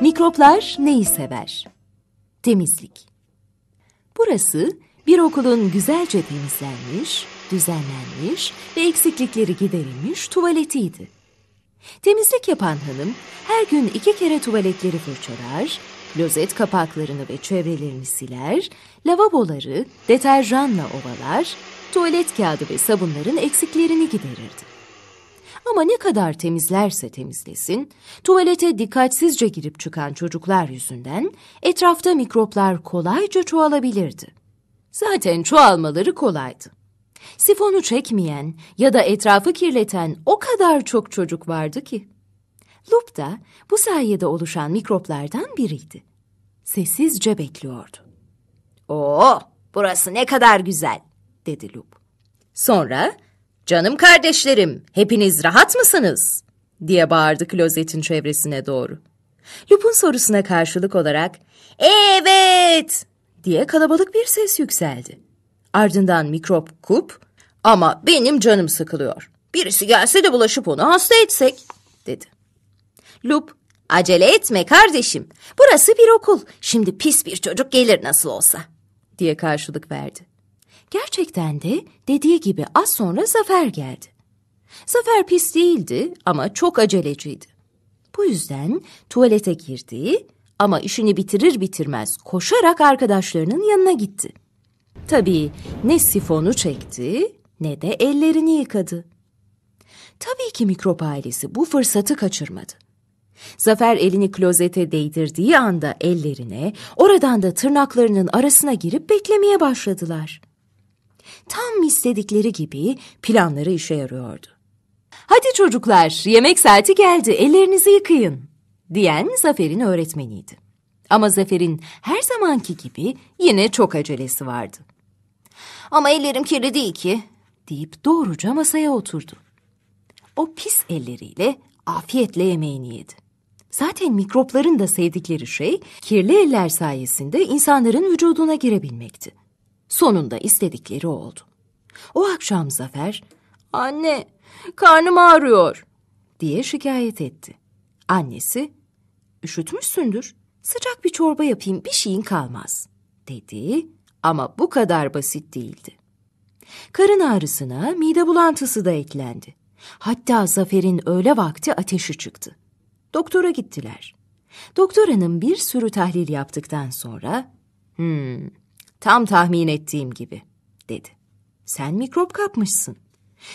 Mikroplar neyi sever? Temizlik. Burası bir okulun güzelce temizlenmiş, düzenlenmiş ve eksiklikleri giderilmiş tuvaletiydi. Temizlik yapan hanım her gün iki kere tuvaletleri fırçalar, lozet kapaklarını ve çevrelerini siler, lavaboları deterjanla ovalar, tuvalet kağıdı ve sabunların eksiklerini giderirdi. Ama ne kadar temizlerse temizlesin, tuvalete dikkatsizce girip çıkan çocuklar yüzünden etrafta mikroplar kolayca çoğalabilirdi. Zaten çoğalmaları kolaydı. Sifonu çekmeyen ya da etrafı kirleten o kadar çok çocuk vardı ki. Lup da bu sayede oluşan mikroplardan biriydi. Sessizce bekliyordu. Oo, burası ne kadar güzel, dedi Lup. Sonra Canım kardeşlerim, hepiniz rahat mısınız? diye bağırdı klozetin çevresine doğru. Lup'un sorusuna karşılık olarak evet diye kalabalık bir ses yükseldi. Ardından mikrop kup ama benim canım sıkılıyor. Birisi gelse de bulaşıp onu hasta etsek dedi. Lup acele etme kardeşim burası bir okul şimdi pis bir çocuk gelir nasıl olsa diye karşılık verdi. Gerçekten de dediği gibi az sonra Zafer geldi. Zafer pis değildi ama çok aceleciydi. Bu yüzden tuvalete girdi ama işini bitirir bitirmez koşarak arkadaşlarının yanına gitti. Tabii ne sifonu çekti ne de ellerini yıkadı. Tabii ki mikrop ailesi bu fırsatı kaçırmadı. Zafer elini klozete değdirdiği anda ellerine, oradan da tırnaklarının arasına girip beklemeye başladılar tam istedikleri gibi planları işe yarıyordu. Hadi çocuklar yemek saati geldi ellerinizi yıkayın diyen Zafer'in öğretmeniydi. Ama Zafer'in her zamanki gibi yine çok acelesi vardı. Ama ellerim kirli değil ki deyip doğruca masaya oturdu. O pis elleriyle afiyetle yemeğini yedi. Zaten mikropların da sevdikleri şey kirli eller sayesinde insanların vücuduna girebilmekti. Sonunda istedikleri oldu. O akşam Zafer, anne karnım ağrıyor diye şikayet etti. Annesi, üşütmüşsündür, sıcak bir çorba yapayım bir şeyin kalmaz dedi ama bu kadar basit değildi. Karın ağrısına mide bulantısı da eklendi. Hatta Zafer'in öğle vakti ateşi çıktı. Doktora gittiler. Doktor hanım bir sürü tahlil yaptıktan sonra, hmm, Tam tahmin ettiğim gibi, dedi. Sen mikrop kapmışsın.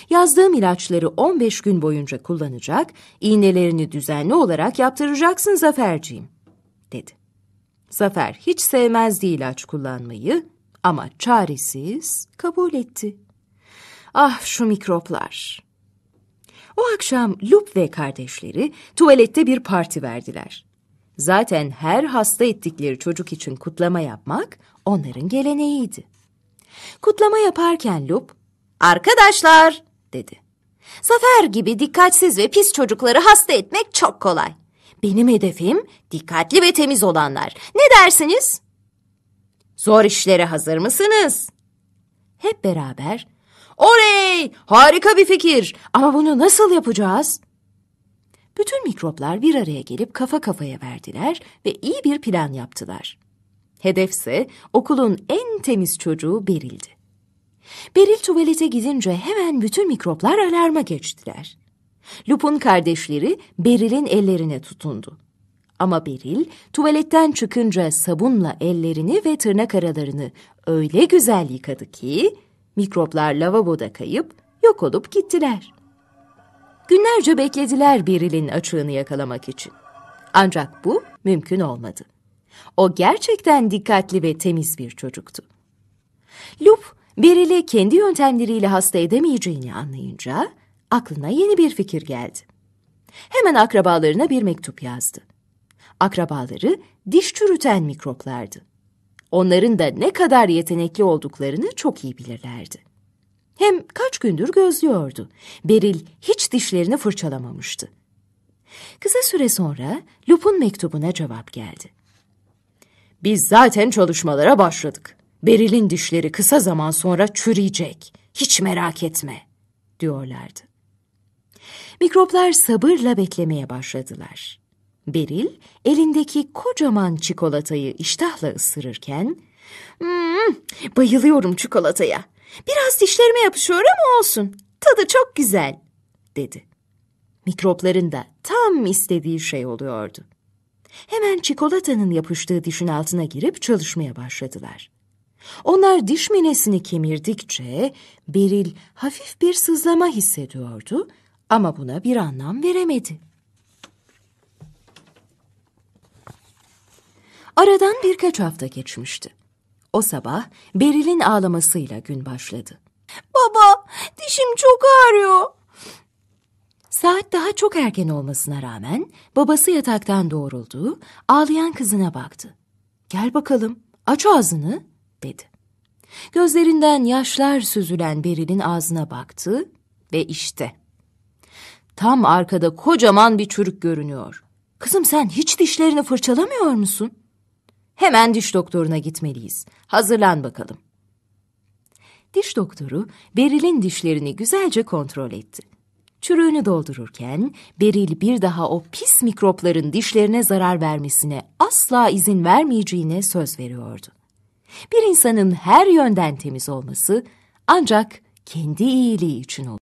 Yazdığım ilaçları 15 gün boyunca kullanacak, iğnelerini düzenli olarak yaptıracaksın Zaferciğim, dedi. Zafer hiç sevmezdi ilaç kullanmayı ama çaresiz kabul etti. Ah şu mikroplar. O akşam Lup ve kardeşleri tuvalette bir parti verdiler. Zaten her hasta ettikleri çocuk için kutlama yapmak onların geleneğiydi. Kutlama yaparken Lup, "Arkadaşlar," dedi. "Zafer gibi dikkatsiz ve pis çocukları hasta etmek çok kolay. Benim hedefim dikkatli ve temiz olanlar. Ne dersiniz?" "Zor işlere hazır mısınız?" Hep beraber, "Oley! Harika bir fikir. Ama bunu nasıl yapacağız?" Bütün mikroplar bir araya gelip kafa kafaya verdiler ve iyi bir plan yaptılar. Hedefse okulun en temiz çocuğu Beril'di. Beril tuvalete gidince hemen bütün mikroplar alarma geçtiler. Lup'un kardeşleri Beril'in ellerine tutundu. Ama Beril tuvaletten çıkınca sabunla ellerini ve tırnak aralarını öyle güzel yıkadı ki mikroplar lavaboda kayıp yok olup gittiler.'' Günlerce beklediler Beril'in açığını yakalamak için. Ancak bu mümkün olmadı. O gerçekten dikkatli ve temiz bir çocuktu. Lup, Beril'i kendi yöntemleriyle hasta edemeyeceğini anlayınca aklına yeni bir fikir geldi. Hemen akrabalarına bir mektup yazdı. Akrabaları diş çürüten mikroplardı. Onların da ne kadar yetenekli olduklarını çok iyi bilirlerdi. Hem kaç gündür gözlüyordu. Beril hiç dişlerini fırçalamamıştı. Kısa süre sonra Lup'un mektubuna cevap geldi. Biz zaten çalışmalara başladık. Beril'in dişleri kısa zaman sonra çürüyecek. Hiç merak etme, diyorlardı. Mikroplar sabırla beklemeye başladılar. Beril elindeki kocaman çikolatayı iştahla ısırırken, mmm, bayılıyorum çikolataya. Biraz dişlerime yapışıyor ama olsun. Tadı çok güzel, dedi. Mikropların da tam istediği şey oluyordu. Hemen çikolatanın yapıştığı dişin altına girip çalışmaya başladılar. Onlar diş minesini kemirdikçe Beril hafif bir sızlama hissediyordu ama buna bir anlam veremedi. Aradan birkaç hafta geçmişti. O sabah Beril'in ağlamasıyla gün başladı. Baba, dişim çok ağrıyor. Saat daha çok erken olmasına rağmen babası yataktan doğruldu, ağlayan kızına baktı. Gel bakalım, aç ağzını, dedi. Gözlerinden yaşlar süzülen Beril'in ağzına baktı ve işte. Tam arkada kocaman bir çürük görünüyor. Kızım sen hiç dişlerini fırçalamıyor musun? Hemen diş doktoruna gitmeliyiz. Hazırlan bakalım. Diş doktoru Beril'in dişlerini güzelce kontrol etti. Çürüğünü doldururken Beril bir daha o pis mikropların dişlerine zarar vermesine asla izin vermeyeceğine söz veriyordu. Bir insanın her yönden temiz olması ancak kendi iyiliği için olur.